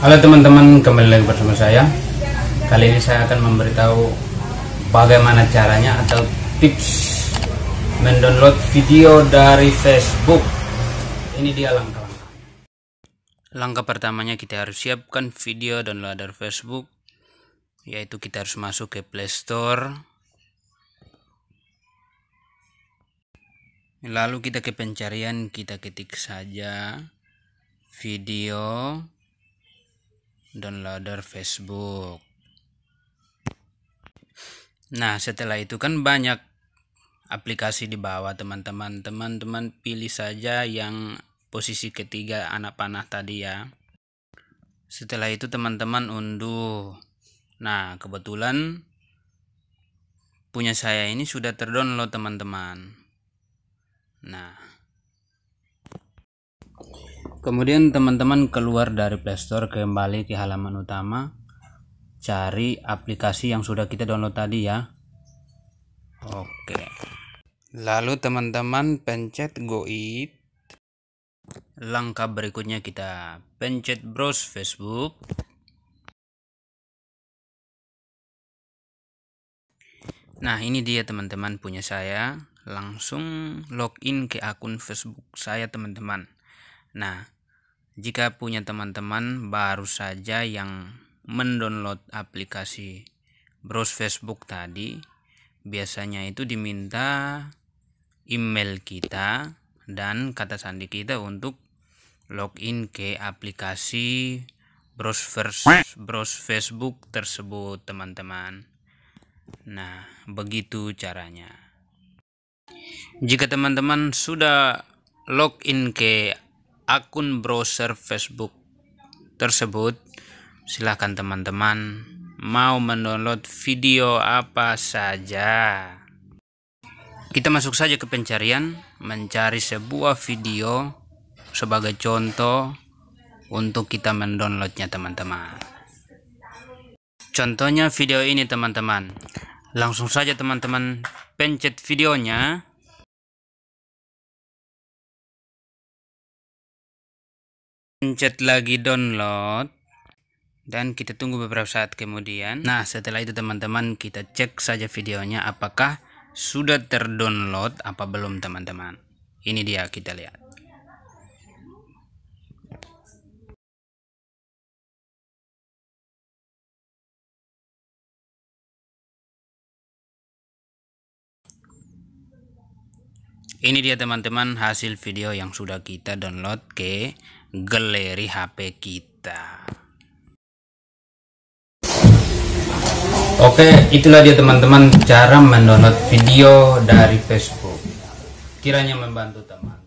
Halo teman-teman, kembali lagi bersama saya. Kali ini saya akan memberitahu bagaimana caranya atau tips mendownload video dari Facebook. Ini dia langkah-langkahnya. Langkah pertamanya kita harus siapkan video download dari Facebook, yaitu kita harus masuk ke Play Store. Lalu kita ke pencarian, kita ketik saja video downloader Facebook. Nah, setelah itu kan banyak aplikasi di bawah teman-teman. Teman-teman pilih saja yang posisi ketiga anak panah tadi ya. Setelah itu teman-teman unduh. Nah, kebetulan punya saya ini sudah terdownload teman-teman. Nah, kemudian teman-teman keluar dari playstore kembali ke halaman utama cari aplikasi yang sudah kita download tadi ya oke lalu teman-teman pencet go it langkah berikutnya kita pencet browse facebook nah ini dia teman-teman punya saya langsung login ke akun facebook saya teman-teman Nah, jika punya teman-teman baru saja yang mendownload aplikasi browse Facebook tadi, biasanya itu diminta email kita dan kata sandi kita untuk login ke aplikasi browse, first, Facebook tersebut teman-teman. Nah, begitu caranya. Jika teman-teman sudah login ke akun browser Facebook tersebut, silahkan teman-teman mau mendownload video apa saja. Kita masuk saja ke pencarian, mencari sebuah video sebagai contoh untuk kita mendownloadnya teman-teman. Contohnya video ini teman-teman. Langsung saja teman-teman pencet videonya. pencet lagi download dan kita tunggu beberapa saat kemudian nah setelah itu teman-teman kita cek saja videonya apakah sudah terdownload apa belum teman-teman ini dia kita lihat ini dia teman-teman hasil video yang sudah kita download ke galeri HP kita oke itulah dia teman-teman cara mendownload video dari Facebook kiranya membantu teman